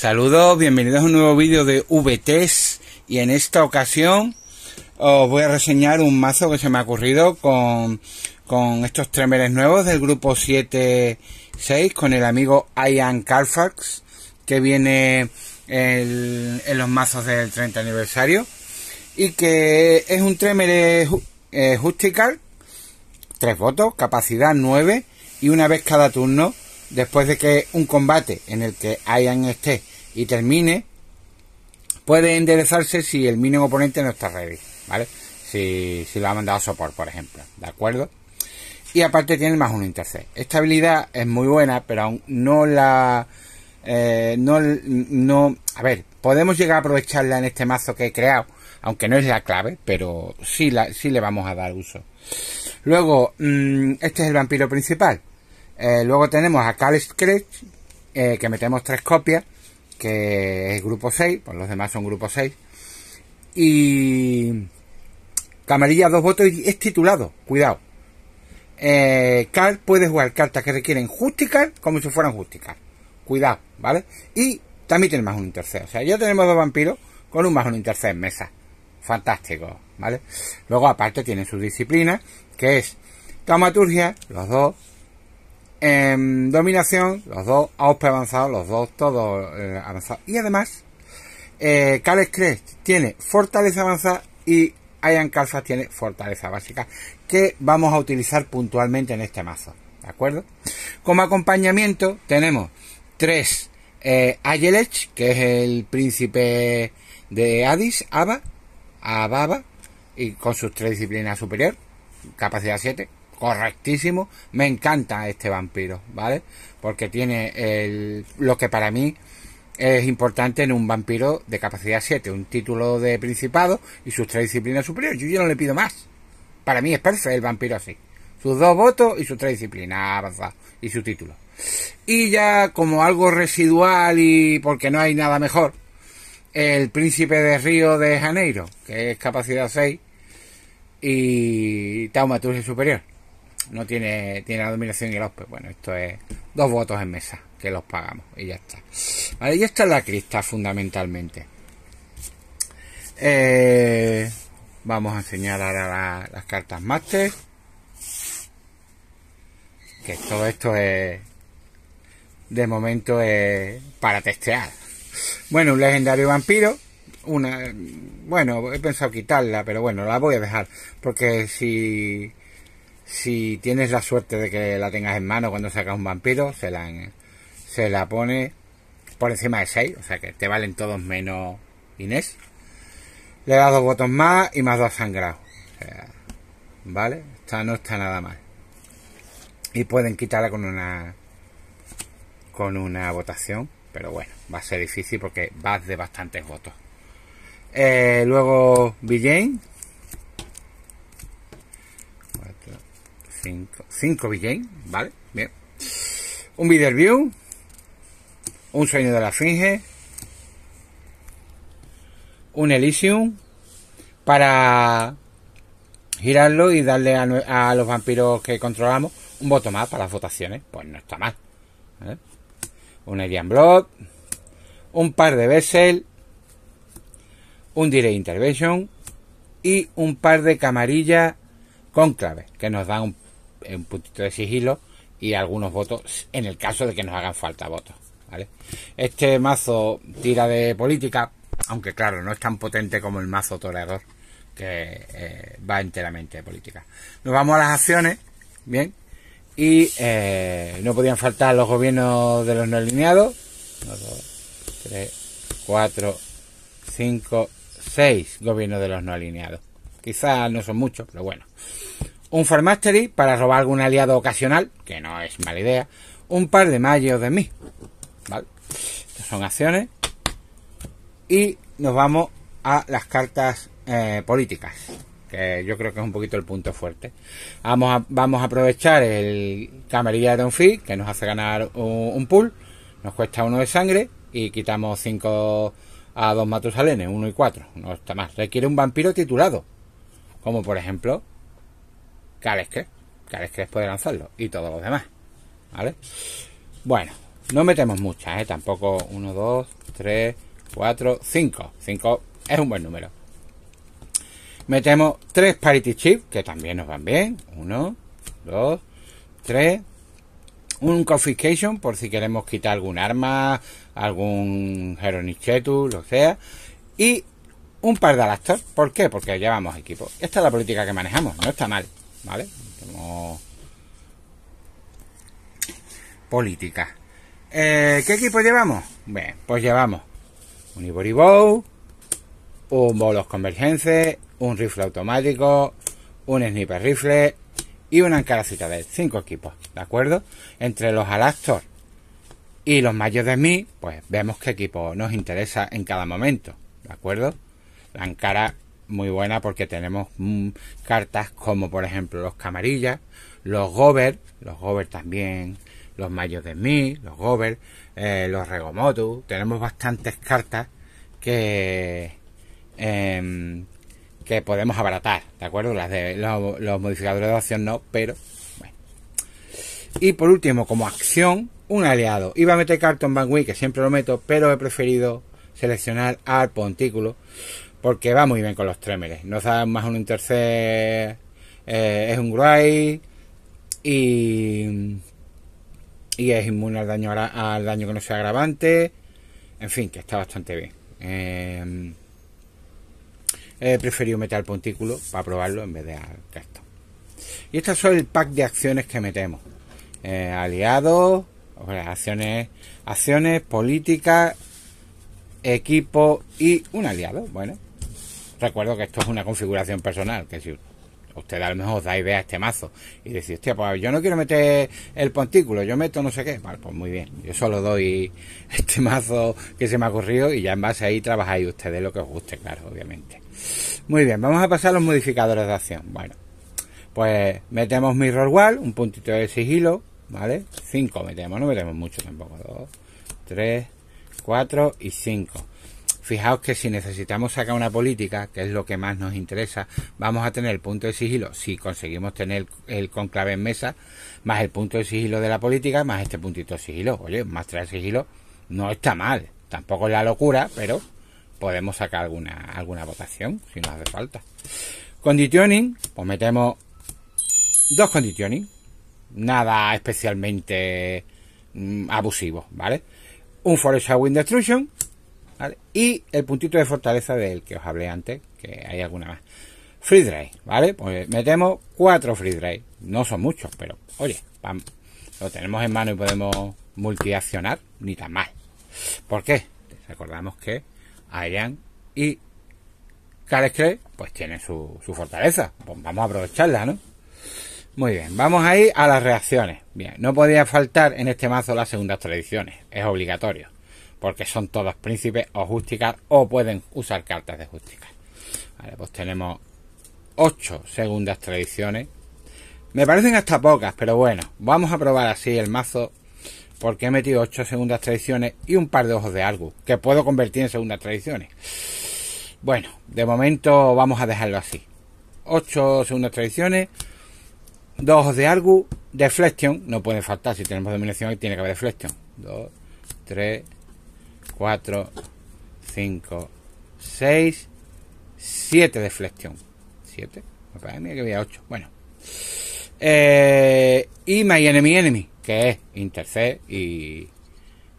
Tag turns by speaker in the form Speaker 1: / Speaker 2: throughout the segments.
Speaker 1: Saludos, bienvenidos a un nuevo vídeo de VTs e y en esta ocasión os voy a reseñar un mazo que se me ha ocurrido con, estos tremeres nuevos del grupo 7-6 con el amigo Ian Carfax que viene en los mazos del 30 aniversario y que es un tremere eh, Justicar Tres votos, capacidad 9 y una vez cada turno después de que un combate en el que Ian esté y termine, puede enderezarse si el mínimo oponente no está ready, ¿vale? Si, lo ha mandado a soport, por ejemplo, ¿de acuerdo? Y aparte tiene más un intercept. Esta habilidad es muy buena, pero aún no la... Eh, no, no... A ver, podemos llegar a aprovecharla en este mazo que he creado, aunque no es la clave, pero sí, la, sí le vamos a dar uso. Luego, mm, este es el vampiro principal. Eh, luego tenemos a Cal Scratch, eh, que metemos tres copias que es grupo 6, pues los demás son grupo 6. Y Camarilla dos votos y es titulado, cuidado. Eh, Carl puede jugar cartas que requieren justicar como si fueran justicar. Cuidado, ¿vale? Y también tiene más un tercero. O sea, ya tenemos dos vampiros con un más un tercer en mesa. Fantástico, ¿vale? Luego aparte tiene su disciplina, que es taumaturgia, los dos, en em, dominación, los dos AOP avanzados, los dos todos eh, avanzados. Y además, eh, tiene fortaleza avanzada y Ian Calza tiene fortaleza básica, que vamos a utilizar puntualmente en este mazo. ¿De acuerdo? Como acompañamiento tenemos tres eh, que es el príncipe de Addis, Abba, Ababa, y con sus tres disciplinas superior, capacidad 7, correctísimo. Me encanta este vampiro, ¿vale? Porque tiene el, lo que para mí es importante en un vampiro de capacidad 7, un título de principado y sus tres disciplinas superiores. Yo no le pido más. Para mí es perfecto el vampiro así. Sus dos votos y sus tres disciplinas y su título. Y ya como algo residual y porque no hay nada mejor, el príncipe de Río de Janeiro, que es capacidad 6 y taumaturgia superior no tiene, tiene la dominación y el pues Bueno, esto es dos votos en mesa que los pagamos y ya está. Vale, y esta es la crista fundamentalmente. Eh, vamos a enseñar ahora las cartas máster. Que todo esto es de momento es para testear. Bueno, un legendario vampiro. Una, bueno, he pensado quitarla, pero bueno, la voy a dejar. Porque si si tienes la suerte de que la tengas en mano cuando sacas un vampiro, se la, se la pone por encima de 6, o sea que te valen todos menos Inés. Le das dos votos más y más dos sangrados. ¿Vale? Esta no está nada mal. Y pueden quitarla con una con una votación, pero bueno, va a ser difícil porque vas de bastantes votos. Eh, luego Villain, 5, 5 ¿vale? Bien. Un video view, un sueño de la finge, un Elysium para girarlo y darle a, los vampiros que controlamos un voto más para las votaciones. Pues no está mal. ¿eh? Un Elian Blood, un par de Bessel, un Direct Intervention y un par de camarillas con clave que nos dan... un un puntito de sigilo y algunos votos en el caso de que nos hagan falta votos. Este mazo tira de política, aunque claro, no es tan potente como el mazo toreador, que eh, va enteramente de política. Nos vamos a las acciones, bien, y eh, no podían faltar los gobiernos de los no alineados. 1, 2, 3, 4, 5, 6 gobiernos de los no alineados. Quizás no son muchos, pero bueno un Farmastery para robar algún aliado ocasional, que no es mala idea, un par de mayos de mí. ¿Vale? Estas son acciones. Y nos vamos a las cartas eh, políticas, que yo creo que es un poquito el punto fuerte. Vamos a, vamos a aprovechar el camarilla de Donfi, que nos hace ganar un, pool, nos cuesta uno de sangre y quitamos 5 a dos Matusalenes, 1 y 4. No está más. Requiere un vampiro titulado, como por ejemplo que cada que puede lanzarlo y todos los demás, ¿vale? Bueno, no metemos muchas, ¿eh? Tampoco 1, 2, 3, 4, 5. 5 es un buen número. Metemos 3 parity chips, que también nos van bien. 1, 2, 3. Un confiscation, por si queremos quitar algún arma, algún Heronichetu, lo sea. Y un par de alastor. ¿Por qué? Porque llevamos equipo. Esta es la política que manejamos, no está mal. ¿vale? política. Eh, ¿Qué equipo llevamos? pues llevamos un Ivory Bow, un Bolos Convergence, un rifle automático, un sniper rifle y una encaracita de cinco equipos, ¿de acuerdo? Entre los Alastor y los mayos de mí, pues vemos qué equipo nos interesa en cada momento, ¿de acuerdo? La Ankara muy buena porque tenemos mm, cartas como por ejemplo los camarillas, los gober, los gober también, los mayos de mí, los gober, eh, los regomotu, tenemos bastantes cartas que em, que podemos abaratar, ¿de acuerdo? Las de los, modificadores de acción no, pero bueno. Y por último, como acción, un aliado. Iba a meter cartón Van que siempre lo meto, pero he preferido seleccionar al Pontículo porque va muy bien con los trémeles. No da más un tercer, eh, es un Gruy y, y es inmune al daño, al daño que no sea agravante. En fin, que está bastante bien. Eh, he preferido meter al puntículo para probarlo en vez de al resto. Y estos son el pack de acciones que metemos. Eh, aliados, pues, acciones, acciones, política, equipo y un aliado. Bueno, Recuerdo que esto es una configuración personal, que si usted a lo mejor da idea a este mazo y decís, hostia, pues yo no quiero meter el pontículo, yo meto no sé qué. Vale, pues muy bien, yo solo doy este mazo que se me ha ocurrido y ya en base ahí trabajáis ustedes lo que os guste, claro, obviamente. Muy bien, vamos a pasar a los modificadores de acción. Bueno, pues metemos Mirror Wall, un puntito de sigilo, ¿vale? 5 metemos, no metemos mucho tampoco. 2, 3, 4 y 5. Fijaos que si necesitamos sacar una política, que es lo que más nos interesa, vamos a tener el punto de sigilo, si conseguimos tener el conclave en mesa, más el punto de sigilo de la política, más este puntito de sigilo. Oye, más tres sigilo no está mal, tampoco es la locura, pero podemos sacar alguna, alguna votación si nos hace falta. Conditioning, pues metemos dos conditioning, nada especialmente mm, abusivo, ¿vale? Un Forest Wind Destruction, y el puntito de fortaleza del que os hablé antes, que hay alguna más. Free drive, ¿vale? Pues metemos cuatro free drive. No son muchos, pero oye, lo tenemos en mano y podemos multiaccionar, ni tan mal. ¿Por qué? Recordamos que Arian y Calescre pues tienen su, su fortaleza. Pues vamos a aprovecharla, ¿no? Muy bien, vamos ahí a las reacciones. Bien, no podía faltar en este mazo las segundas tradiciones, es obligatorio porque son todos príncipes o justicar o pueden usar cartas de justicar. Vale, pues tenemos 8 segundas tradiciones. Me parecen hasta pocas, pero bueno, vamos a probar así el mazo porque he metido 8 segundas tradiciones y un par de ojos de algo que puedo convertir en segundas tradiciones. Bueno, de momento vamos a dejarlo así. 8 segundas tradiciones, dos ojos de algo, Deflection, no puede faltar si tenemos dominación, tiene que haber Deflection. 2, 3, 4, 5, 6, 7 de flexión. 7, me parece que había 8. Bueno. Eh, y My Enemy Enemy, que es interceder y,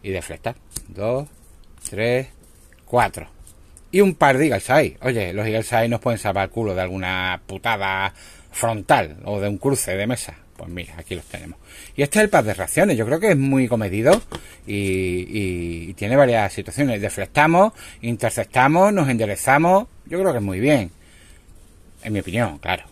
Speaker 1: y deflectar. 2, 3, 4. Y un par de Eagles Oye, los Eagles Eye nos pueden salvar el culo de alguna putada frontal o de un cruce de mesa. Pues mira, aquí los tenemos. Y este es el par de raciones. Yo creo que es muy comedido y, tiene varias situaciones. Deflectamos, interceptamos, nos enderezamos. Yo creo que es muy bien. En mi opinión, claro.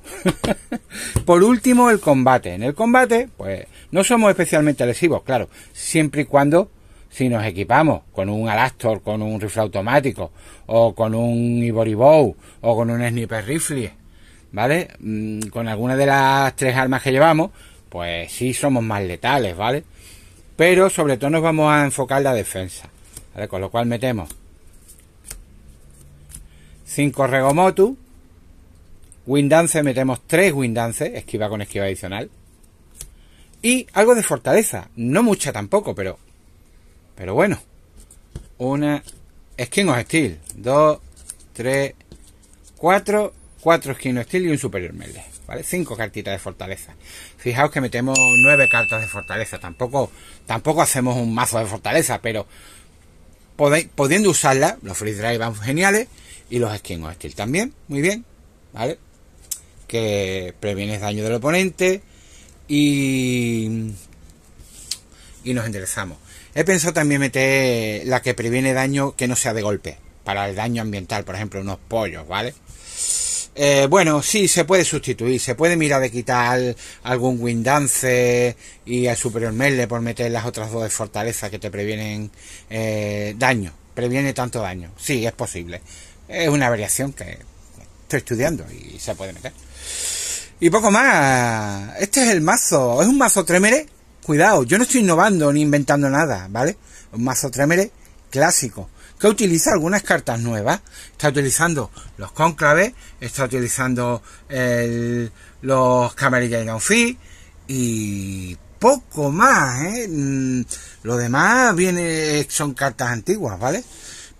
Speaker 1: Por último, el combate. En el combate, pues no somos especialmente lesivos, claro. Siempre y cuando, si nos equipamos con un Alastor, con un rifle automático, o con un bow o con un Sniper Rifle, ¿vale? Mm, con alguna de las tres armas que llevamos, pues sí somos más letales, ¿vale? Pero sobre todo nos vamos a enfocar la defensa, ¿vale? Con lo cual metemos 5 Regomotu, Windance metemos 3 Windance, esquiva con esquiva adicional, y algo de fortaleza, no mucha tampoco, pero, pero bueno, una Skin of Steel, 2, 3, 4 4 esquino Steel y un Superior Melee, ¿vale? 5 cartitas de fortaleza. Fijaos que metemos 9 cartas de fortaleza, tampoco, tampoco hacemos un mazo de fortaleza, pero pudiendo usarla, los free drive van geniales y los skin steel también, muy bien, ¿vale? Que previene daño del oponente y, y nos enderezamos. He pensado también meter la que previene daño que no sea de golpe, para el daño ambiental, por ejemplo, unos pollos, ¿vale? Eh, bueno, sí, se puede sustituir, se puede mirar de quitar algún Windance y al Superior Merle por meter las otras dos de fortaleza que te previenen eh, daño, previene tanto daño. Sí, es posible. Es una variación que estoy estudiando y se puede meter. Y poco más. Este es el mazo. Es un mazo tremere. Cuidado, yo no estoy innovando ni inventando nada, ¿vale? Un mazo tremere clásico que utiliza algunas cartas nuevas. Está utilizando los cónclaves, está utilizando los camarillas y y poco más. ¿eh? Mm, lo demás viene, son cartas antiguas, ¿vale?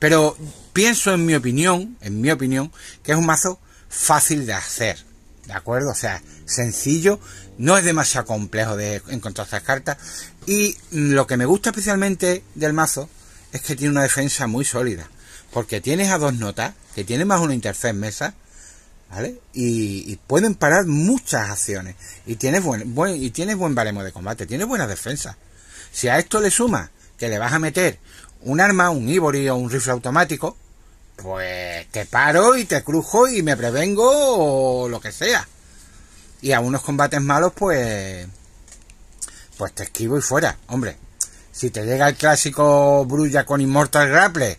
Speaker 1: Pero pienso en mi opinión, en mi opinión, que es un mazo fácil de hacer. ¿De acuerdo? O sea, sencillo, no es demasiado complejo de encontrar estas cartas. Y mm, lo que me gusta especialmente del mazo es que tiene una defensa muy sólida. Porque tienes a dos notas, que tiene más una interfaz mesa, ¿vale? Y, pueden parar muchas acciones. Y tienes buen, buen, y tienes buen baremo de combate, tienes buena defensa. Si a esto le sumas que le vas a meter un arma, un ivory o un rifle automático, pues te paro y te crujo y me prevengo o lo que sea. Y a unos combates malos, pues. Pues te esquivo y fuera. Hombre, si te llega el clásico Brulla con Immortal Grapple,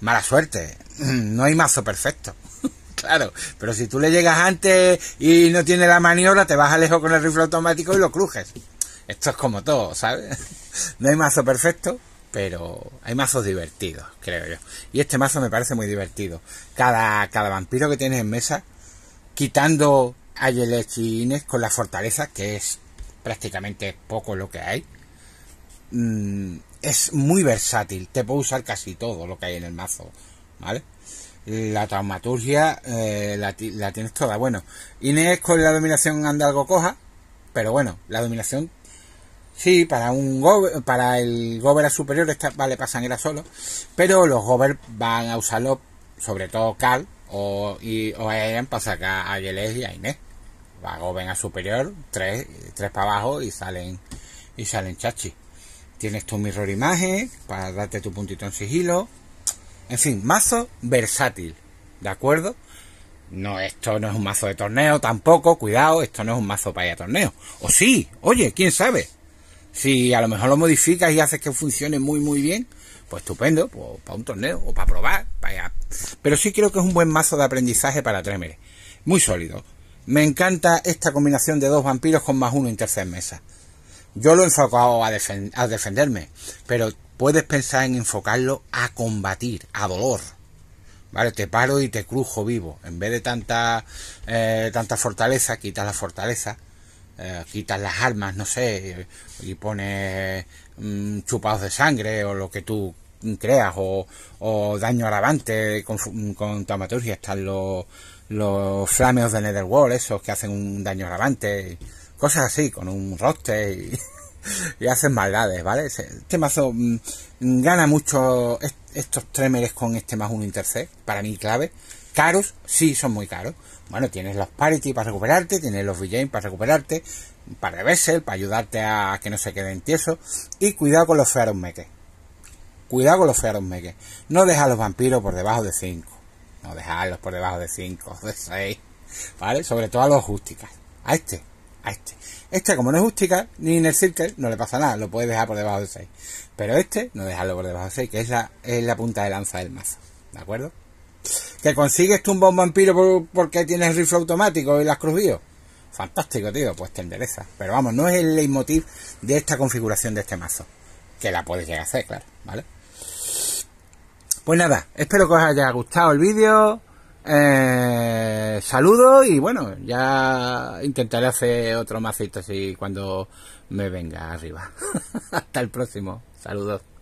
Speaker 1: mala suerte. No hay mazo perfecto. claro, pero si tú le llegas antes y no tiene la maniobra, te vas a lejos con el rifle automático y lo crujes. Esto es como todo, ¿sabes? no hay mazo perfecto, pero hay mazos divertidos, creo yo. Y este mazo me parece muy divertido. Cada, cada vampiro que tienes en mesa, quitando a Yelech y con la fortaleza, que es prácticamente poco lo que hay. Mm, es muy versátil, te puede usar casi todo lo que hay en el mazo, ¿vale? La traumaturgia eh, la, tienes toda. Bueno, Inés con la dominación anda algo coja, pero bueno, la dominación sí, para un gober, para el gober superior está, vale pasan era solo, pero los gober van a usarlo sobre todo Cal o, y, o para sacar a y a Inés. Va a gober a superior, tres, tres para abajo y salen y salen chachi. Tienes tu mirror imagen para darte tu puntito en sigilo. En fin, mazo versátil, ¿de acuerdo? No, esto no es un mazo de torneo tampoco, cuidado, esto no es un mazo para ir a torneo. O sí, oye, quién sabe. Si a lo mejor lo modificas y haces que funcione muy, muy bien, pues estupendo, pues, para un torneo o para probar. Para... Pero sí creo que es un buen mazo de aprendizaje para Tremere. Muy sólido. Me encanta esta combinación de dos vampiros con más uno en tercer mesa. Yo lo he enfocado a, a defenderme, pero puedes pensar en enfocarlo a combatir, a dolor. ¿Vale? Te paro y te crujo vivo. En vez de tanta, eh, tanta fortaleza, quitas la fortaleza, eh, quitas las armas, no sé, y pones mm, chupados de sangre o lo que tú creas, o, daño la con, con taumaturgia. Están los, los flameos de Netherworld, esos que hacen un daño la cosas así, con un roster y, hacen maldades, ¿vale? Este mazo mm, gana mucho estos trémeres con este más un intercept, para mí clave. Caros, sí, son muy caros. Bueno, tienes los parity para recuperarte, tienes los villain para recuperarte, para reversal, para ayudarte a que no se queden tiesos. Y cuidado con los fearos meques. Cuidado con los Fearon meques. No deja a los vampiros por debajo de 5. No dejarlos por debajo de 5, de 6. ¿Vale? Sobre todo a los justicas. A este este. Este, como no es ústica, ni en el circle, no le pasa nada, lo puedes dejar por debajo de 6. Pero este, no dejarlo por debajo de 6, que es la, es la punta de lanza del mazo. ¿De acuerdo? ¿Que consigues tumbar un vampiro porque tienes rifle automático y las cruzíos Fantástico, tío, pues te endereza. Pero vamos, no es el leitmotiv de esta configuración de este mazo. Que la puedes llegar a hacer, claro, ¿vale? Pues nada, espero que os haya gustado el vídeo. Eh, saludo y bueno, ya intentaré hacer otro macito así cuando me venga arriba. Hasta el próximo. Saludos.